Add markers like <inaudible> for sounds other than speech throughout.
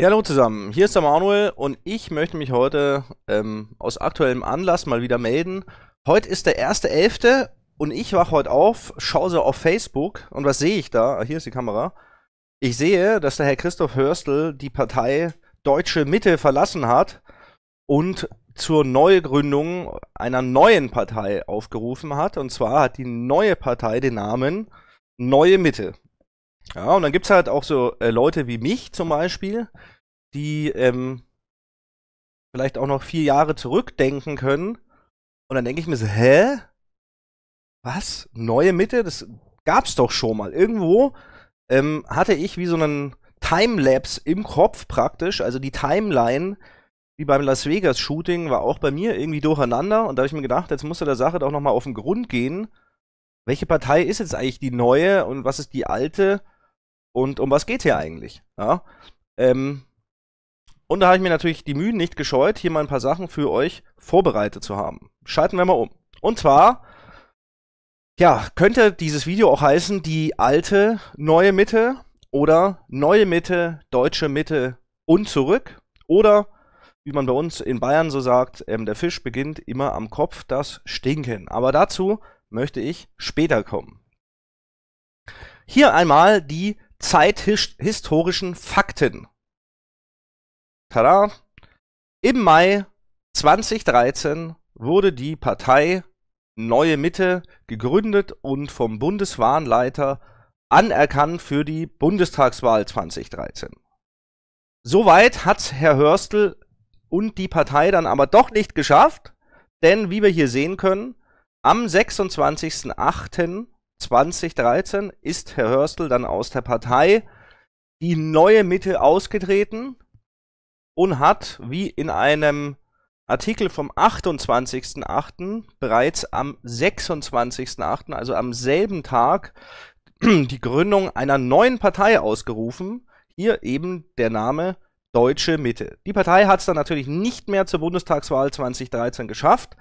Ja, hallo zusammen, hier ist der Manuel und ich möchte mich heute ähm, aus aktuellem Anlass mal wieder melden. Heute ist der 1.11. und ich wach heute auf, schaue so auf Facebook und was sehe ich da? Ah, hier ist die Kamera. Ich sehe, dass der Herr Christoph Hörstel die Partei Deutsche Mitte verlassen hat und zur Neugründung einer neuen Partei aufgerufen hat. Und zwar hat die neue Partei den Namen Neue Mitte. Ja, und dann gibt es halt auch so äh, Leute wie mich zum Beispiel, die ähm, vielleicht auch noch vier Jahre zurückdenken können. Und dann denke ich mir so, hä? Was? Neue Mitte? Das gab's doch schon mal. Irgendwo ähm, hatte ich wie so einen Timelapse im Kopf praktisch, also die Timeline, wie beim Las Vegas-Shooting, war auch bei mir irgendwie durcheinander. Und da habe ich mir gedacht, jetzt musst du der Sache doch nochmal auf den Grund gehen welche Partei ist jetzt eigentlich die neue und was ist die alte und um was geht hier eigentlich? Ja? Ähm, und da habe ich mir natürlich die Mühen nicht gescheut, hier mal ein paar Sachen für euch vorbereitet zu haben. Schalten wir mal um. Und zwar, ja, könnte dieses Video auch heißen, die alte, neue Mitte oder neue Mitte, deutsche Mitte und zurück. Oder, wie man bei uns in Bayern so sagt, ähm, der Fisch beginnt immer am Kopf das Stinken. Aber dazu möchte ich später kommen. Hier einmal die zeithistorischen Fakten. Tada! Im Mai 2013 wurde die Partei Neue Mitte gegründet und vom Bundeswahnleiter anerkannt für die Bundestagswahl 2013. Soweit hat Herr Hörstel und die Partei dann aber doch nicht geschafft, denn wie wir hier sehen können, am 26.08.2013 ist Herr Hörstel dann aus der Partei die neue Mitte ausgetreten und hat, wie in einem Artikel vom 28.08. bereits am 26.08., also am selben Tag, <clears throat> die Gründung einer neuen Partei ausgerufen. Hier eben der Name Deutsche Mitte. Die Partei hat es dann natürlich nicht mehr zur Bundestagswahl 2013 geschafft,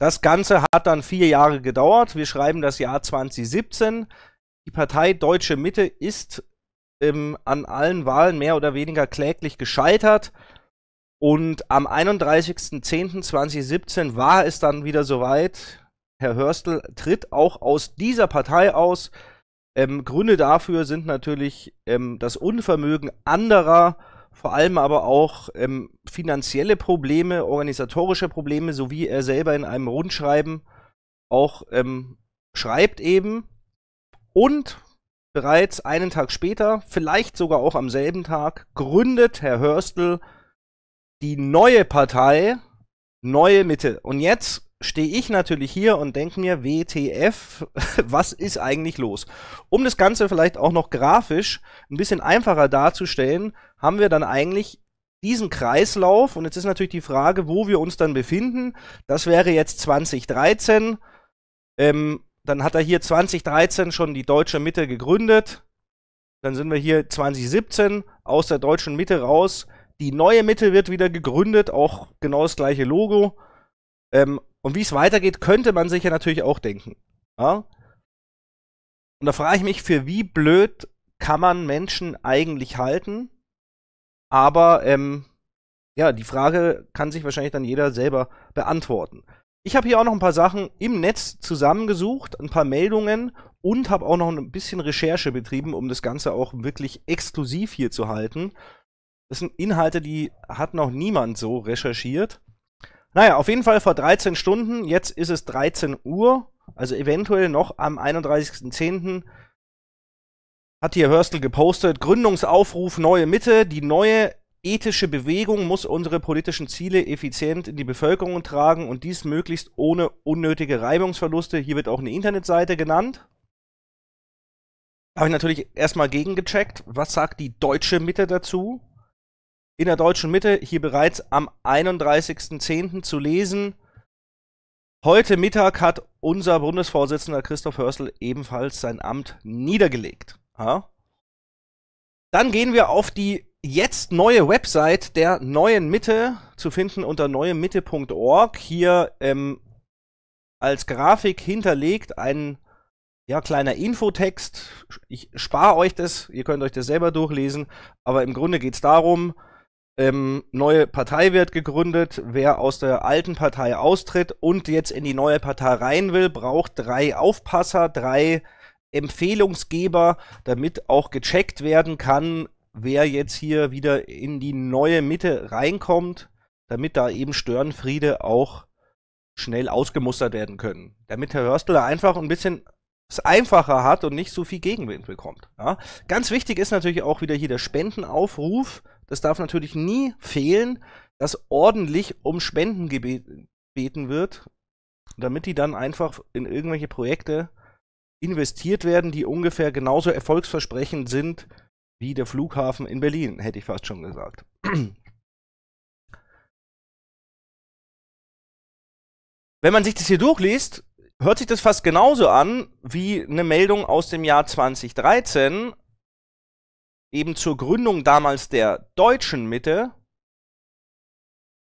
das Ganze hat dann vier Jahre gedauert. Wir schreiben das Jahr 2017. Die Partei Deutsche Mitte ist ähm, an allen Wahlen mehr oder weniger kläglich gescheitert. Und am 31.10.2017 war es dann wieder soweit. Herr Hörstel tritt auch aus dieser Partei aus. Ähm, Gründe dafür sind natürlich ähm, das Unvermögen anderer vor allem aber auch ähm, finanzielle Probleme, organisatorische Probleme, sowie er selber in einem Rundschreiben auch ähm, schreibt eben. Und bereits einen Tag später, vielleicht sogar auch am selben Tag, gründet Herr Hörstel die neue Partei Neue Mitte. Und jetzt stehe ich natürlich hier und denke mir, WTF, <laughs> was ist eigentlich los? Um das Ganze vielleicht auch noch grafisch ein bisschen einfacher darzustellen, haben wir dann eigentlich diesen Kreislauf und jetzt ist natürlich die Frage, wo wir uns dann befinden. Das wäre jetzt 2013. Ähm, dann hat er hier 2013 schon die deutsche Mitte gegründet. Dann sind wir hier 2017 aus der deutschen Mitte raus. Die neue Mitte wird wieder gegründet, auch genau das gleiche Logo. Ähm, und wie es weitergeht, könnte man sich ja natürlich auch denken. Ja? Und da frage ich mich, für wie blöd kann man Menschen eigentlich halten? Aber ähm, ja, die Frage kann sich wahrscheinlich dann jeder selber beantworten. Ich habe hier auch noch ein paar Sachen im Netz zusammengesucht, ein paar Meldungen und habe auch noch ein bisschen Recherche betrieben, um das Ganze auch wirklich exklusiv hier zu halten. Das sind Inhalte, die hat noch niemand so recherchiert. Naja, auf jeden Fall vor 13 Stunden, jetzt ist es 13 Uhr, also eventuell noch am 31.10. hat hier Hörstel gepostet, Gründungsaufruf Neue Mitte, die neue ethische Bewegung muss unsere politischen Ziele effizient in die Bevölkerung tragen und dies möglichst ohne unnötige Reibungsverluste. Hier wird auch eine Internetseite genannt. Habe ich natürlich erstmal gegengecheckt, was sagt die deutsche Mitte dazu? in der deutschen Mitte hier bereits am 31.10. zu lesen. Heute Mittag hat unser Bundesvorsitzender Christoph Hörsel ebenfalls sein Amt niedergelegt. Ja? Dann gehen wir auf die jetzt neue Website der neuen Mitte, zu finden unter neuemitte.org. Hier ähm, als Grafik hinterlegt ein ja, kleiner Infotext. Ich spare euch das, ihr könnt euch das selber durchlesen, aber im Grunde geht es darum, ähm, neue Partei wird gegründet. Wer aus der alten Partei austritt und jetzt in die neue Partei rein will, braucht drei Aufpasser, drei Empfehlungsgeber, damit auch gecheckt werden kann, wer jetzt hier wieder in die neue Mitte reinkommt, damit da eben Störenfriede auch schnell ausgemustert werden können. Damit Herr Hörstel da einfach ein bisschen es einfacher hat und nicht so viel Gegenwind bekommt. Ja? Ganz wichtig ist natürlich auch wieder hier der Spendenaufruf. Das darf natürlich nie fehlen, dass ordentlich um Spenden gebeten wird, damit die dann einfach in irgendwelche Projekte investiert werden, die ungefähr genauso erfolgsversprechend sind wie der Flughafen in Berlin, hätte ich fast schon gesagt. <clears throat> Wenn man sich das hier durchliest, hört sich das fast genauso an wie eine Meldung aus dem Jahr 2013, eben zur Gründung damals der deutschen Mitte.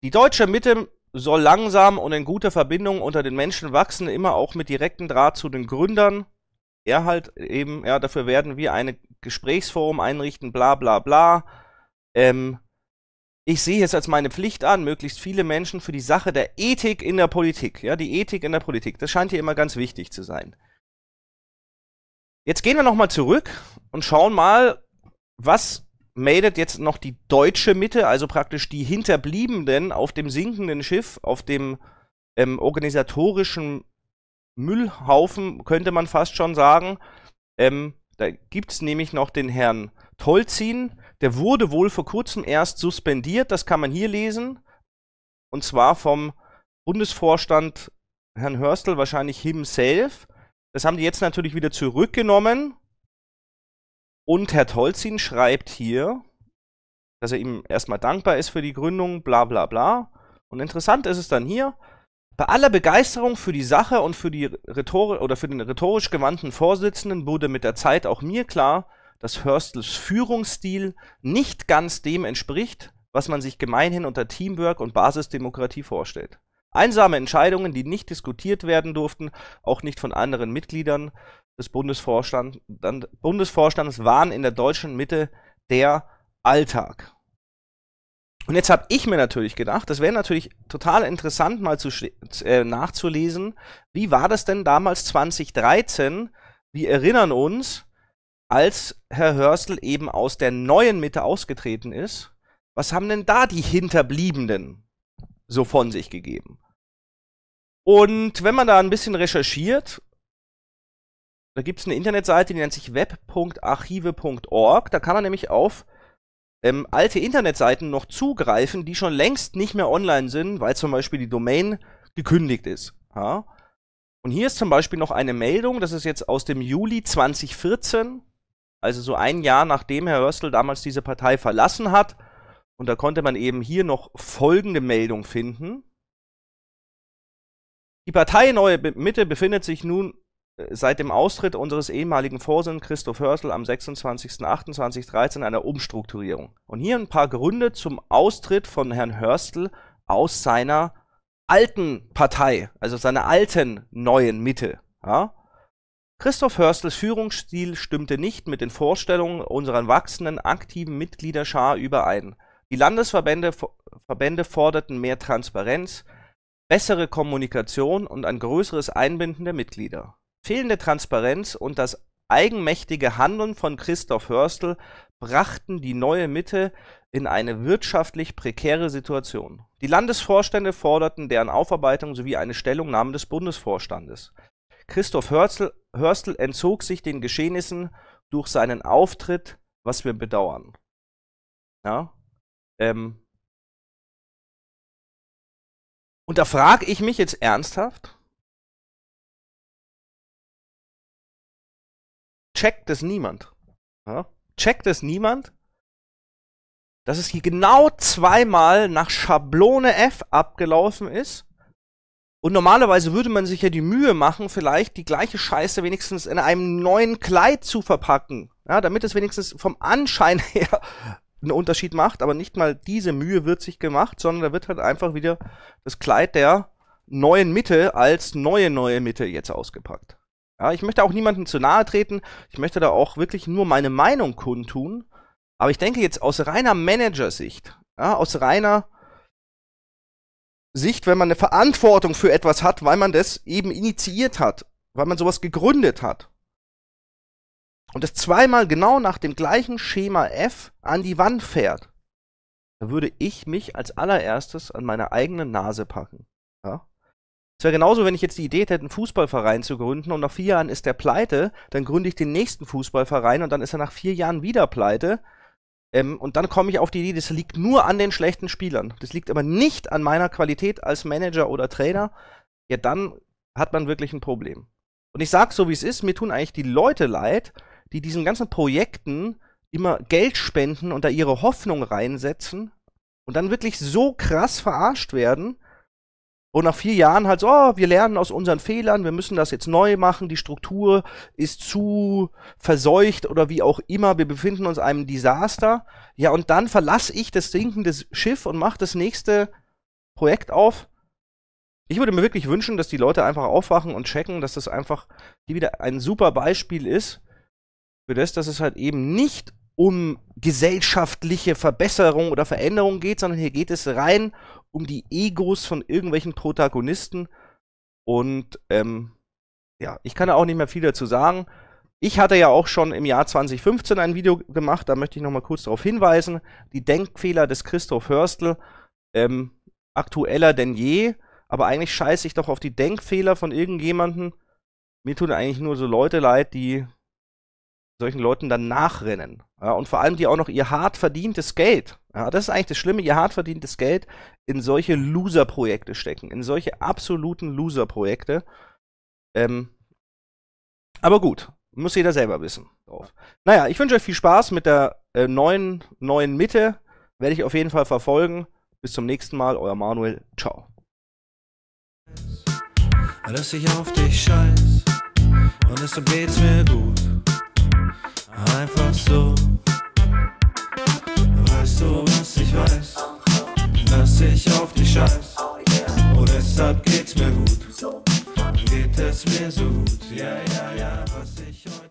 Die deutsche Mitte soll langsam und in guter Verbindung unter den Menschen wachsen, immer auch mit direktem Draht zu den Gründern. Er halt eben, ja, dafür werden wir ein Gesprächsforum einrichten, bla bla bla. Ähm, ich sehe es als meine Pflicht an, möglichst viele Menschen für die Sache der Ethik in der Politik, ja, die Ethik in der Politik, das scheint hier immer ganz wichtig zu sein. Jetzt gehen wir nochmal zurück und schauen mal, was meldet jetzt noch die deutsche Mitte, also praktisch die Hinterbliebenen auf dem sinkenden Schiff, auf dem ähm, organisatorischen Müllhaufen, könnte man fast schon sagen. Ähm, da gibt es nämlich noch den Herrn Tolzin, der wurde wohl vor kurzem erst suspendiert, das kann man hier lesen. Und zwar vom Bundesvorstand Herrn Hörstel, wahrscheinlich himself. Das haben die jetzt natürlich wieder zurückgenommen. Und Herr Tolzin schreibt hier, dass er ihm erstmal dankbar ist für die Gründung, bla bla bla. Und interessant ist es dann hier, bei aller Begeisterung für die Sache und für, die Rhetor oder für den rhetorisch gewandten Vorsitzenden wurde mit der Zeit auch mir klar, dass Hörstels Führungsstil nicht ganz dem entspricht, was man sich gemeinhin unter Teamwork und Basisdemokratie vorstellt. Einsame Entscheidungen, die nicht diskutiert werden durften, auch nicht von anderen Mitgliedern des Bundesvorstand, Bundesvorstandes, waren in der deutschen Mitte der Alltag. Und jetzt habe ich mir natürlich gedacht, das wäre natürlich total interessant, mal zu, äh, nachzulesen, wie war das denn damals 2013? Wir erinnern uns, als Herr Hörsel eben aus der neuen Mitte ausgetreten ist, was haben denn da die Hinterbliebenen so von sich gegeben? Und wenn man da ein bisschen recherchiert, da gibt es eine Internetseite, die nennt sich web.archive.org. Da kann man nämlich auf ähm, alte Internetseiten noch zugreifen, die schon längst nicht mehr online sind, weil zum Beispiel die Domain gekündigt ist. Ja? Und hier ist zum Beispiel noch eine Meldung, das ist jetzt aus dem Juli 2014 also so ein Jahr nachdem Herr Röstl damals diese Partei verlassen hat. Und da konnte man eben hier noch folgende Meldung finden. Die Partei Neue Mitte befindet sich nun äh, seit dem Austritt unseres ehemaligen Vorsitzenden Christoph Hörsel am 26.08.2013 einer Umstrukturierung. Und hier ein paar Gründe zum Austritt von Herrn Hörstel aus seiner alten Partei, also seiner alten neuen Mitte. Ja? Christoph Hörstls Führungsstil stimmte nicht mit den Vorstellungen unserer wachsenden aktiven Mitgliederschar überein. Die Landesverbände Verbände forderten mehr Transparenz, bessere Kommunikation und ein größeres Einbinden der Mitglieder. Fehlende Transparenz und das eigenmächtige Handeln von Christoph Hörstl brachten die neue Mitte in eine wirtschaftlich prekäre Situation. Die Landesvorstände forderten deren Aufarbeitung sowie eine Stellungnahme des Bundesvorstandes. Christoph Hörstel, Hörstel entzog sich den Geschehnissen durch seinen Auftritt, was wir bedauern. Ja? Ähm. Und da frage ich mich jetzt ernsthaft, checkt es niemand. Ja? Checkt es niemand, dass es hier genau zweimal nach Schablone F abgelaufen ist und normalerweise würde man sich ja die Mühe machen, vielleicht die gleiche Scheiße wenigstens in einem neuen Kleid zu verpacken. Ja, damit es wenigstens vom Anschein <laughs> her einen Unterschied macht. Aber nicht mal diese Mühe wird sich gemacht, sondern da wird halt einfach wieder das Kleid der neuen Mitte als neue neue Mitte jetzt ausgepackt. Ja, ich möchte auch niemandem zu nahe treten. Ich möchte da auch wirklich nur meine Meinung kundtun. Aber ich denke jetzt aus reiner Managersicht, ja, aus reiner Sicht, wenn man eine Verantwortung für etwas hat, weil man das eben initiiert hat, weil man sowas gegründet hat. Und das zweimal genau nach dem gleichen Schema F an die Wand fährt, da würde ich mich als allererstes an meine eigene Nase packen. Ja? Es wäre genauso, wenn ich jetzt die Idee hätte, einen Fußballverein zu gründen und nach vier Jahren ist der pleite, dann gründe ich den nächsten Fußballverein und dann ist er nach vier Jahren wieder pleite ähm, und dann komme ich auf die Idee, das liegt nur an den schlechten Spielern. Das liegt aber nicht an meiner Qualität als Manager oder Trainer. Ja, dann hat man wirklich ein Problem. Und ich sage so, wie es ist, mir tun eigentlich die Leute leid, die diesen ganzen Projekten immer Geld spenden und da ihre Hoffnung reinsetzen und dann wirklich so krass verarscht werden, und nach vier Jahren halt so, oh, wir lernen aus unseren Fehlern, wir müssen das jetzt neu machen, die Struktur ist zu verseucht oder wie auch immer, wir befinden uns einem Desaster. Ja, und dann verlasse ich das sinkende Schiff und mache das nächste Projekt auf. Ich würde mir wirklich wünschen, dass die Leute einfach aufwachen und checken, dass das einfach hier wieder ein super Beispiel ist, für das, dass es halt eben nicht um gesellschaftliche Verbesserung oder Veränderung geht, sondern hier geht es rein um die Egos von irgendwelchen Protagonisten. Und ähm, ja, ich kann da auch nicht mehr viel dazu sagen. Ich hatte ja auch schon im Jahr 2015 ein Video gemacht, da möchte ich nochmal kurz darauf hinweisen. Die Denkfehler des Christoph Hörstl, ähm, aktueller denn je. Aber eigentlich scheiße ich doch auf die Denkfehler von irgendjemanden. Mir tun eigentlich nur so Leute leid, die solchen Leuten dann nachrennen. Ja, und vor allem die auch noch ihr hart verdientes Geld, ja, das ist eigentlich das Schlimme, ihr hart verdientes Geld in solche Loser-Projekte stecken, in solche absoluten Loser-Projekte. Ähm, aber gut, muss jeder selber wissen. Drauf. Naja, ich wünsche euch viel Spaß mit der äh, neuen, neuen Mitte. Werde ich auf jeden Fall verfolgen. Bis zum nächsten Mal, euer Manuel. Ciao. Dass ich auf dich scheiß und deshalb geht's mir gut. Einfach so. Weißt du, was ich weiß? Dass ich auf dich scheiß. Und oh, deshalb geht's mir gut. Geht es mir so gut. Ja, ja, ja, was ich heute.